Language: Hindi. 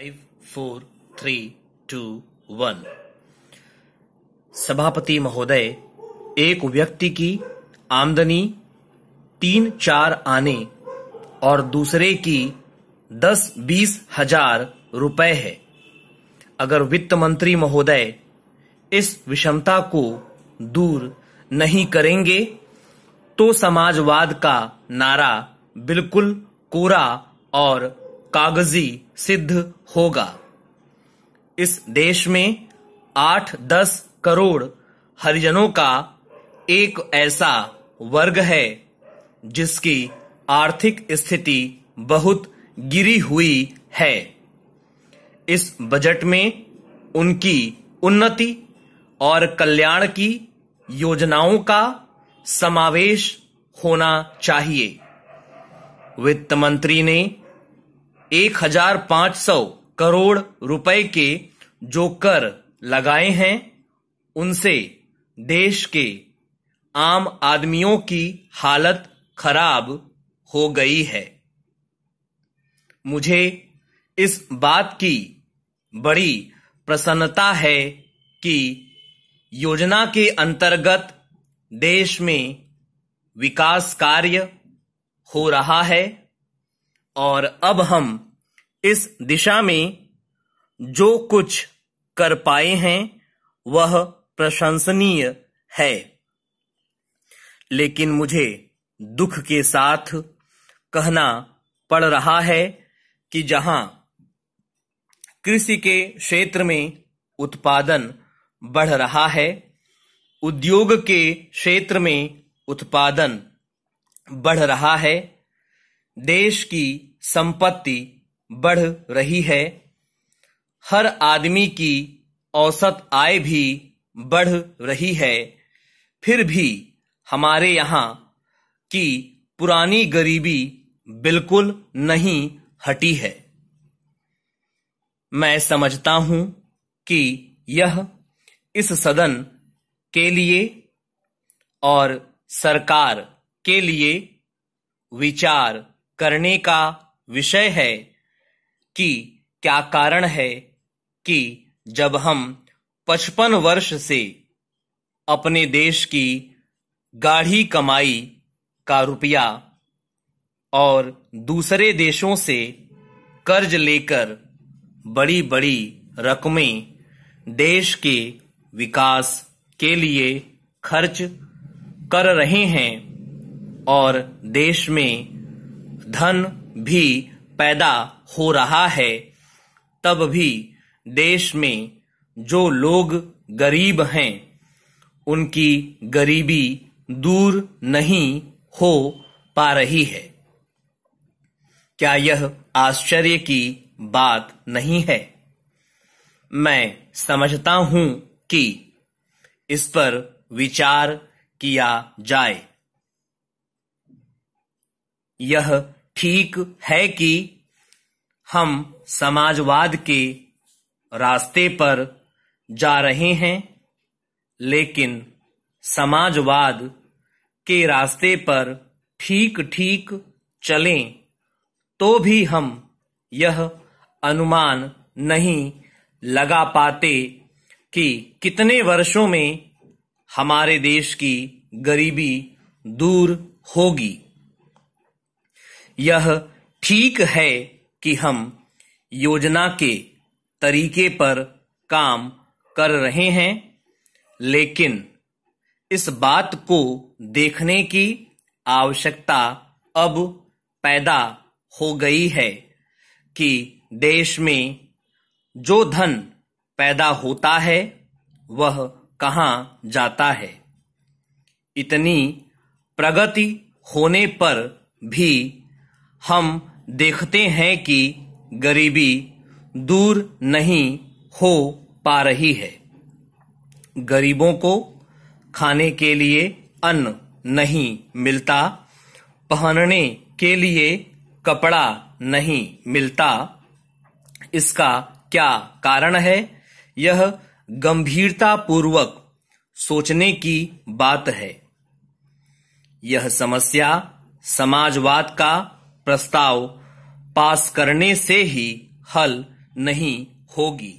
five four three two one सभापति महोदय एक व्यक्ति की आमदनी तीन चार आने और दूसरे की दस बीस हजार रुपए है अगर वित्त मंत्री महोदय इस विषमता को दूर नहीं करेंगे तो समाजवाद का नारा बिल्कुल कोरा और कागजी सिद्ध होगा इस देश में आठ दस करोड़ हरिजनों का एक ऐसा वर्ग है जिसकी आर्थिक स्थिति बहुत गिरी हुई है इस बजट में उनकी उन्नति और कल्याण की योजनाओं का समावेश होना चाहिए वित्त मंत्री ने एक हजार पांच सौ करोड़ रुपए के जो कर लगाए हैं उनसे देश के आम आदमियों की हालत खराब हो गई है मुझे इस बात की बड़ी प्रसन्नता है कि योजना के अंतर्गत देश में विकास कार्य हो रहा है और अब हम इस दिशा में जो कुछ कर पाए हैं वह प्रशंसनीय है लेकिन मुझे दुख के साथ कहना पड़ रहा है कि जहां कृषि के क्षेत्र में उत्पादन बढ़ रहा है उद्योग के क्षेत्र में उत्पादन बढ़ रहा है देश की संपत्ति बढ़ रही है हर आदमी की औसत आय भी बढ़ रही है फिर भी हमारे यहाँ की पुरानी गरीबी बिल्कुल नहीं हटी है मैं समझता हूं कि यह इस सदन के लिए और सरकार के लिए विचार करने का विषय है कि क्या कारण है कि जब हम पचपन वर्ष से अपने देश की गाढ़ी कमाई का रुपया और दूसरे देशों से कर्ज लेकर बड़ी बड़ी रकमें देश के विकास के लिए खर्च कर रहे हैं और देश में धन भी पैदा हो रहा है तब भी देश में जो लोग गरीब हैं उनकी गरीबी दूर नहीं हो पा रही है क्या यह आश्चर्य की बात नहीं है मैं समझता हूं कि इस पर विचार किया जाए यह ठीक है कि हम समाजवाद के रास्ते पर जा रहे हैं लेकिन समाजवाद के रास्ते पर ठीक ठीक चलें तो भी हम यह अनुमान नहीं लगा पाते कि कितने वर्षों में हमारे देश की गरीबी दूर होगी यह ठीक है कि हम योजना के तरीके पर काम कर रहे हैं लेकिन इस बात को देखने की आवश्यकता अब पैदा हो गई है कि देश में जो धन पैदा होता है वह कहाँ जाता है इतनी प्रगति होने पर भी हम देखते हैं कि गरीबी दूर नहीं हो पा रही है गरीबों को खाने के लिए अन्न नहीं मिलता पहनने के लिए कपड़ा नहीं मिलता इसका क्या कारण है यह गंभीरता पूर्वक सोचने की बात है यह समस्या समाजवाद का प्रस्ताव पास करने से ही हल नहीं होगी